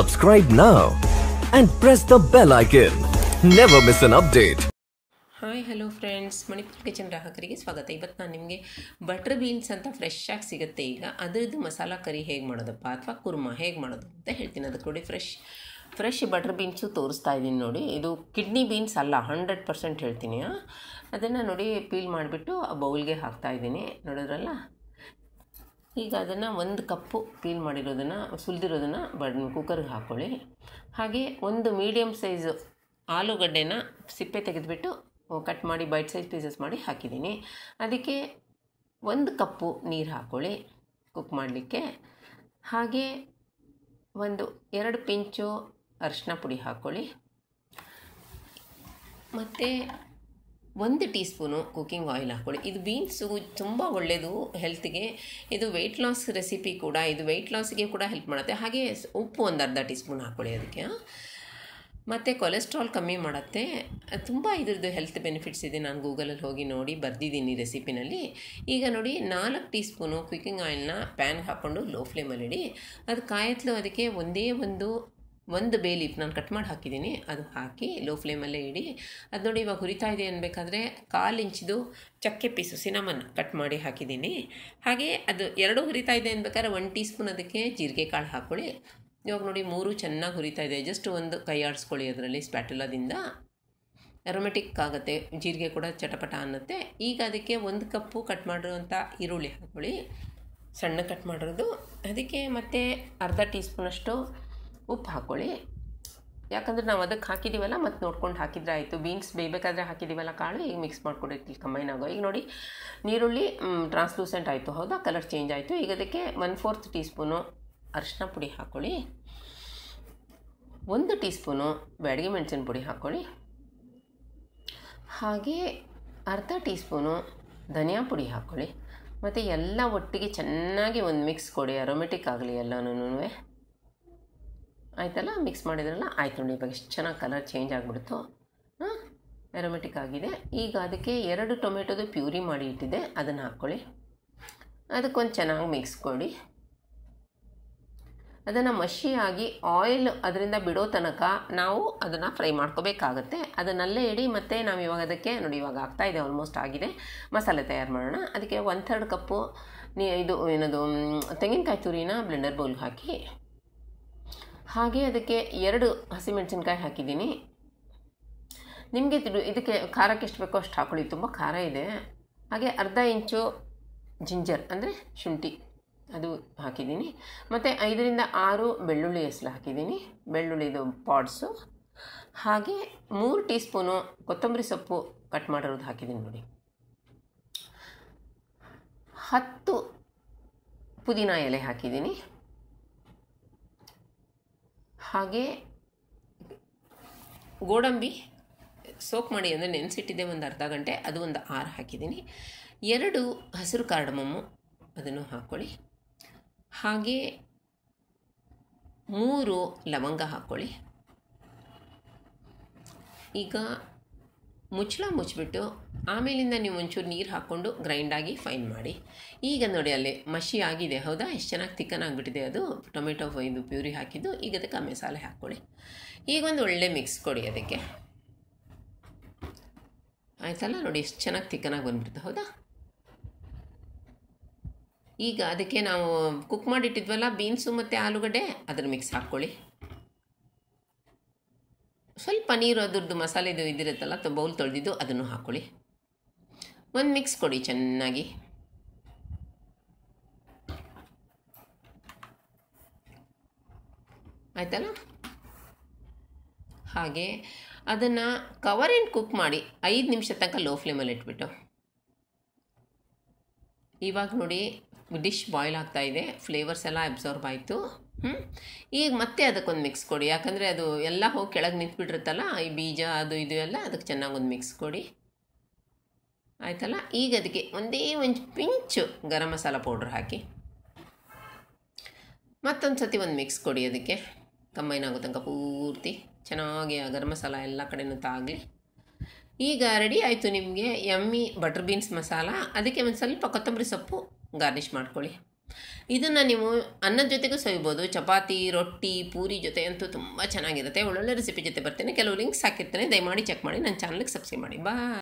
Subscribe now and press the bell icon. Never miss an update. Hi hello friends Manipur kitchen ಗ್ರಾಹಕರಿಗೆ ಸ್ವಾಗತ ಇವತ್ತು ನಾನು ನಿಮಗೆ ಬಟರ್ ಬೀನ್ಸ್ ಅಂತ ಫ್ರೆಶ್ ಆಗಿ ಸಿಗುತ್ತೆ ಈಗ ಅದರದ್ದು ಮಸಾಲ ಕರಿ ಹೇಗೆ ಮಾಡೋದಪ್ಪ ಅಥವಾ ಕುರ್ಮಾ ಹೇಗೆ ಮಾಡೋದು ಅಂತ ಹೇಳ್ತೀನಿ ಅದಕ್ಕೆ ನೋಡಿ ಫ್ರೆಶ್ ಫ್ರೆಶ್ ಬಟರ್ ಬೀನ್ಸು ತೋರಿಸ್ತಾ ಇದ್ದೀನಿ ನೋಡಿ ಇದು ಕಿಡ್ನಿ ಬೀನ್ಸ್ ಅಲ್ಲ ಹಂಡ್ರೆಡ್ ಪರ್ಸೆಂಟ್ ಹೇಳ್ತೀನಿ ಅದನ್ನು ನೋಡಿ ಪೀಲ್ ಮಾಡಿಬಿಟ್ಟು ಆ ಬೌಲ್ಗೆ ಹಾಕ್ತಾ ಇದ್ದೀನಿ ನೋಡಿದ್ರಲ್ಲ ಈಗ ಅದನ್ನು ಒಂದು ಕಪ್ಪು ಕ್ಲೀನ್ ಮಾಡಿರೋದನ್ನು ಸುಲಿದಿರೋದನ್ನು ಬಡ್ ಕುಕ್ಕರ್ಗೆ ಹಾಕ್ಕೊಳ್ಳಿ ಹಾಗೆ ಒಂದು ಮೀಡಿಯಮ್ ಸೈಜು ಆಲೂಗಡ್ಡೆನ ಸಿಪ್ಪೆ ತೆಗೆದುಬಿಟ್ಟು ಕಟ್ ಮಾಡಿ ಬೈಟ್ ಸೈಜ್ ಪೀಸಸ್ ಮಾಡಿ ಹಾಕಿದ್ದೀನಿ ಅದಕ್ಕೆ ಒಂದು ಕಪ್ಪು ನೀರು ಹಾಕ್ಕೊಳ್ಳಿ ಕುಕ್ ಮಾಡಲಿಕ್ಕೆ ಹಾಗೆ ಒಂದು ಎರಡು ಪಿಂಚು ಅರಿಶಿನ ಪುಡಿ ಹಾಕ್ಕೊಳ್ಳಿ ಮತ್ತು ಒಂದು ಟೀ ಸ್ಪೂನು ಕುಕ್ಕಿಂಗ್ ಆಯಿಲ್ ಹಾಕ್ಕೊಳ್ಳಿ ಇದು ಬೀನ್ಸು ತುಂಬ ಒಳ್ಳೆಯದು ಹೆಲ್ತ್ಗೆ ಇದು ವೆಯ್ಟ್ ಲಾಸ್ ರೆಸಿಪಿ ಕೂಡ ಇದು ವೆಯ್ಟ್ ಲಾಸ್ಗೆ ಕೂಡ ಹೆಲ್ಪ್ ಮಾಡುತ್ತೆ ಹಾಗೆ ಉಪ್ಪು ಒಂದು ಅರ್ಧ ಟೀ ಸ್ಪೂನ್ ಹಾಕ್ಕೊಳ್ಳಿ ಅದಕ್ಕೆ ಮತ್ತು ಕೊಲೆಸ್ಟ್ರಾಲ್ ಕಮ್ಮಿ ಮಾಡುತ್ತೆ ತುಂಬ ಇದ್ರದ್ದು ಹೆಲ್ತ್ ಬೆನಿಫಿಟ್ಸ್ ಇದೆ ನಾನು ಗೂಗಲಲ್ಲಿ ಹೋಗಿ ನೋಡಿ ಬರ್ದಿದ್ದೀನಿ ರೆಸಿಪಿನಲ್ಲಿ ಈಗ ನೋಡಿ ನಾಲ್ಕು ಟೀ ಸ್ಪೂನು ಕುಕ್ಕಿಂಗ್ ಆಯಿಲ್ನ ಪ್ಯಾನ್ಗೆ ಹಾಕ್ಕೊಂಡು ಲೋ ಫ್ಲೇಮಲ್ಲಿಡಿ ಅದು ಕಾಯತ್ತಲು ಅದಕ್ಕೆ ಒಂದೇ ಒಂದು ಒಂದು ಬೇ ಲೀಫ್ ನಾನು ಕಟ್ ಮಾಡಿ ಹಾಕಿದ್ದೀನಿ ಅದು ಹಾಕಿ ಲೋ ಫ್ಲೇಮಲ್ಲೇ ಇಡಿ ಅದು ನೋಡಿ ಇವಾಗ ಹುರಿತಾ ಇದೆ ಅನ್ಬೇಕಾದ್ರೆ ಕಾಲು ಇಂಚಿದು ಚಕ್ಕೆ ಪೀಸು ಸಿನಮನ್ ಕಟ್ ಮಾಡಿ ಹಾಕಿದ್ದೀನಿ ಹಾಗೆ ಅದು ಎರಡು ಹುರಿತಾ ಇದೆ ಅನ್ಬೇಕಾದ್ರೆ ಒನ್ ಟೀ ಸ್ಪೂನ್ ಅದಕ್ಕೆ ಜೀರಿಗೆ ಕಾಳು ಹಾಕ್ಕೊಳ್ಳಿ ಇವಾಗ ನೋಡಿ ಮೂರು ಚೆನ್ನಾಗಿ ಹುರಿತಾ ಇದೆ ಜಸ್ಟ್ ಒಂದು ಕೈ ಆಡಿಸ್ಕೊಳ್ಳಿ ಅದರಲ್ಲಿ ಸ್ಪ್ಯಾಟುಲಾದಿಂದ ಅರೋಮೆಟಿಕ್ ಆಗುತ್ತೆ ಜೀರಿಗೆ ಕೂಡ ಚಟಪಟ ಅನ್ನತ್ತೆ ಈಗ ಅದಕ್ಕೆ ಒಂದು ಕಪ್ಪು ಕಟ್ ಮಾಡಿರುವಂಥ ಈರುಳ್ಳಿ ಹಾಕ್ಕೊಳ್ಳಿ ಸಣ್ಣ ಕಟ್ ಮಾಡಿರೋದು ಅದಕ್ಕೆ ಮತ್ತೆ ಅರ್ಧ ಟೀ ಸ್ಪೂನಷ್ಟು ಉಪ್ಪು ಹಾಕ್ಕೊಳ್ಳಿ ಯಾಕಂದರೆ ನಾವು ಅದಕ್ಕೆ ಹಾಕಿದ್ದೀವಲ್ಲ ಮತ್ತು ನೋಡ್ಕೊಂಡು ಹಾಕಿದ್ರೆ ಆಯಿತು ಬೀನ್ಸ್ ಬೇಯಬೇಕಾದ್ರೆ ಹಾಕಿದ್ದೀವಲ್ಲ ಕಾಳು ಈಗ ಮಿಕ್ಸ್ ಮಾಡ್ಕೊಂಡಿರ್ತೀವಿ ಕಂಬೈನ್ ಆಗೋ ಈಗ ನೋಡಿ ನೀರುಳ್ಳಿ ಟ್ರಾನ್ಸ್ಲೂಸೆಂಟ್ ಆಯಿತು ಹೌದಾ ಕಲರ್ ಚೇಂಜ್ ಆಯಿತು ಈಗ ಅದಕ್ಕೆ ಒನ್ ಫೋರ್ತ್ ಟೀ ಸ್ಪೂನು ಅರಿಶಿನ ಪುಡಿ ಹಾಕ್ಕೊಳ್ಳಿ ಒಂದು ಟೀ ಸ್ಪೂನು ಬ್ಯಾಡಗಿ ಮೆಣಸಿನ ಪುಡಿ ಹಾಕ್ಕೊಳ್ಳಿ ಹಾಗೆ ಅರ್ಧ ಟೀ ಸ್ಪೂನು ಧನಿಯಾ ಪುಡಿ ಹಾಕ್ಕೊಳ್ಳಿ ಮತ್ತು ಎಲ್ಲ ಒಟ್ಟಿಗೆ ಚೆನ್ನಾಗಿ ಒಂದು ಮಿಕ್ಸ್ ಕೊಡಿ ಅರೋಮೆಟಿಕ್ ಆಗಲಿ ಎಲ್ಲನೂ ಆಯಿತಲ್ಲ ಮಿಕ್ಸ್ ಮಾಡಿದ್ರಲ್ಲ ಆಯ್ತು ನೋಡಿ ಇವಾಗ ಎಷ್ಟು ಚೆನ್ನಾಗಿ ಕಲರ್ ಚೇಂಜ್ ಆಗಿಬಿಡ್ತು ಹಾಂ ಎರೋಮೆಟಿಕ್ ಆಗಿದೆ ಈಗ ಅದಕ್ಕೆ ಎರಡು ಟೊಮೆಟೊದು ಪ್ಯೂರಿ ಮಾಡಿ ಇಟ್ಟಿದೆ ಅದನ್ನು ಹಾಕ್ಕೊಳ್ಳಿ ಅದಕ್ಕೊಂದು ಚೆನ್ನಾಗಿ ಮಿಕ್ಸ್ ಕೊಡಿ ಅದನ್ನು ಮಷಿಯಾಗಿ ಆಯಿಲ್ ಅದರಿಂದ ಬಿಡೋ ತನಕ ನಾವು ಅದನ್ನು ಫ್ರೈ ಮಾಡ್ಕೋಬೇಕಾಗತ್ತೆ ಅದನ್ನಲ್ಲೇ ಇಡಿ ಮತ್ತು ನಾವು ಇವಾಗ ಅದಕ್ಕೆ ನೋಡಿ ಇವಾಗ ಆಗ್ತಾ ಇದೆ ಆಲ್ಮೋಸ್ಟ್ ಆಗಿದೆ ಮಸಾಲೆ ತಯಾರು ಮಾಡೋಣ ಅದಕ್ಕೆ ಒನ್ ಥರ್ಡ್ ಕಪ್ಪು ನೀ ಇದು ಏನದು ತೆಂಗಿನಕಾಯಿ ತುರಿನ ಬ್ಲೆಂಡರ್ ಬೌಲ್ಗೆ ಹಾಕಿ ಹಾಗೆ ಅದಕ್ಕೆ ಎರಡು ಹಸಿಮೆಣಸಿನ್ಕಾಯಿ ಹಾಕಿದ್ದೀನಿ ನಿಮಗೆ ತಿರು ಇದಕ್ಕೆ ಖಾರಕ್ಕೆ ಎಷ್ಟು ಬೇಕೋ ಅಷ್ಟು ಹಾಕೊಳ್ಳಿ ತುಂಬ ಖಾರ ಇದೆ ಹಾಗೆ ಅರ್ಧ ಇಂಚು ಜಿಂಜರ್ ಅಂದರೆ ಶುಂಠಿ ಅದು ಹಾಕಿದ್ದೀನಿ ಮತ್ತು ಐದರಿಂದ ಆರು ಬೆಳ್ಳುಳ್ಳಿ ಹೆಸಲು ಹಾಕಿದ್ದೀನಿ ಬೆಳ್ಳುಳ್ಳಿದು ಪಾಡ್ಸು ಹಾಗೆ ಮೂರು ಟೀ ಸ್ಪೂನು ಕೊತ್ತಂಬರಿ ಸೊಪ್ಪು ಕಟ್ ಮಾಡಿರೋದು ಹಾಕಿದ್ದೀನಿ ನೋಡಿ ಹತ್ತು ಪುದೀನ ಎಲೆ ಹಾಕಿದ್ದೀನಿ ಹಾಗೆ ಗೋಡಂಬಿ ಸೋಕ್ ಮಾಡಿ ಅಂದರೆ ನೆನೆಸಿಟ್ಟಿದ್ದೆ ಒಂದು ಅರ್ಧ ಗಂಟೆ ಅದು ಒಂದು ಆರು ಹಾಕಿದ್ದೀನಿ ಎರಡು ಹಸಿರು ಕಾರ್ಡಮಮ್ಮು ಅದನ್ನು ಹಾಕ್ಕೊಳ್ಳಿ ಹಾಗೆ ಮೂರು ಲವಂಗ ಹಾಕ್ಕೊಳ್ಳಿ ಈಗ ಮುಚ್ಚಳ ಮುಚ್ಚಿಬಿಟ್ಟು ಆಮೇಲಿಂದ ನೀವು ಒಂಚೂರು ನೀರು ಹಾಕ್ಕೊಂಡು ಗ್ರೈಂಡಾಗಿ ಫೈನ್ ಮಾಡಿ ಈಗ ನೋಡಿ ಅಲ್ಲಿ ಮಷಿ ಆಗಿದೆ ಹೌದಾ ಎಷ್ಟು ಚೆನ್ನಾಗಿ ತಿಕ್ಕನಾಗಿಬಿಟ್ಟಿದೆ ಅದು ಟೊಮೆಟೊ ಇದು ಪ್ಯೂರಿ ಹಾಕಿದ್ದು ಈಗ ಅದಕ್ಕೆ ಮಸಾಲೆ ಹಾಕ್ಕೊಳ್ಳಿ ಈಗ ಒಂದು ಒಳ್ಳೆ ಮಿಕ್ಸ್ ಕೊಡಿ ಅದಕ್ಕೆ ಆಯಿತಲ್ಲ ನೋಡಿ ಎಷ್ಟು ಚೆನ್ನಾಗಿ ತಿಕ್ಕನಾಗಿ ಬಂದ್ಬಿಡ್ತು ಹೌದಾ ಈಗ ಅದಕ್ಕೆ ನಾವು ಕುಕ್ ಮಾಡಿಟ್ಟಿದ್ವಲ್ಲ ಬೀನ್ಸು ಮತ್ತು ಆಲೂಗಡ್ಡೆ ಅದ್ರ ಮಿಕ್ಸ್ ಹಾಕ್ಕೊಳ್ಳಿ ಸ್ವಲ್ಪ ನೀರು ಅದ್ರದ್ದು ಮಸಾಲೆದು ಇದಿರುತ್ತಲ್ಲ ಅಥವಾ ಬೌಲ್ ತೊಳೆದಿದ್ದು ಅದನ್ನು ಹಾಕ್ಕೊಳ್ಳಿ ಒಂದು ಮಿಕ್ಸ್ ಕೊಡಿ ಚೆನ್ನಾಗಿ ಆಯಿತಲ್ಲ ಹಾಗೆ ಅದನ್ನು ಕವರ್ ಆ್ಯಂಡ್ ಕುಕ್ ಮಾಡಿ ಐದು ನಿಮಿಷ ತನಕ ಲೋ ಫ್ಲೇಮಲ್ಲಿ ಇಟ್ಬಿಟ್ಟು ಇವಾಗ ನೋಡಿ ಡಿಶ್ ಬಾಯ್ಲ್ ಆಗ್ತಾ ಇದೆ ಫ್ಲೇವರ್ಸ್ ಎಲ್ಲ ಅಬ್ಸಾರ್ಬ್ ಆಯಿತು ಹ್ಞೂ ಈಗ ಮತ್ತೆ ಅದಕ್ಕೊಂದು ಮಿಕ್ಸ್ ಕೊಡಿ ಯಾಕಂದರೆ ಅದು ಎಲ್ಲ ಹೋಗಿ ಕೆಳಗೆ ನಿಂತ್ಬಿಟ್ಟಿರುತ್ತಲ್ಲ ಈ ಬೀಜ ಅದು ಇದು ಎಲ್ಲ ಅದಕ್ಕೆ ಚೆನ್ನಾಗಿ ಒಂದು ಮಿಕ್ಸ್ ಕೊಡಿ ಆಯಿತಲ್ಲ ಈಗ ಅದಕ್ಕೆ ಒಂದೇ ಒಂದು ಪಿಂಚು ಗರಂ ಮಸಾಲ ಪೌಡ್ರ್ ಹಾಕಿ ಮತ್ತೊಂದು ಸತಿ ಒಂದು ಮಿಕ್ಸ್ ಕೊಡಿ ಅದಕ್ಕೆ ಕಂಬೈನ್ ಆಗೋ ತನಕ ಪೂರ್ತಿ ಚೆನ್ನಾಗಿ ಆ ಗರಂ ಮಸಾಲ ಎಲ್ಲ ಕಡೆಯೂ ತಾಗಲಿ ಈಗ ರೆಡಿ ಆಯಿತು ನಿಮಗೆ ಎಮ್ಮಿ ಬಟರ್ ಬೀನ್ಸ್ ಮಸಾಲ ಅದಕ್ಕೆ ಒಂದು ಸ್ವಲ್ಪ ಕೊತ್ತಂಬರಿ ಸೊಪ್ಪು ಗಾರ್ನಿಷ್ ಮಾಡ್ಕೊಳ್ಳಿ ಇದನ್ನು ನೀವು ಅನ್ನದ ಜೊತೆಗೂ ಸವಿಬೋದು ಚಪಾತಿ ರೊಟ್ಟಿ ಪೂರಿ ಜೊತೆ ಅಂತೂ ತುಂಬ ಚೆನ್ನಾಗಿರುತ್ತೆ ಒಳ್ಳೊಳ್ಳೆ ರೆಸಿಪಿ ಜೊತೆ ಬರ್ತೇನೆ ಕೆಲವು ಲಿಂಕ್ಸ್ ಹಾಕಿರ್ತೇನೆ ದಯಮಾಡಿ ಚೆಕ್ ಮಾಡಿ ನನ್ನ ಚಾನಲ್ಗೆ ಸಬ್ಸ್ಕ್ರೈಬ್ ಮಾಡಿ ಬಾ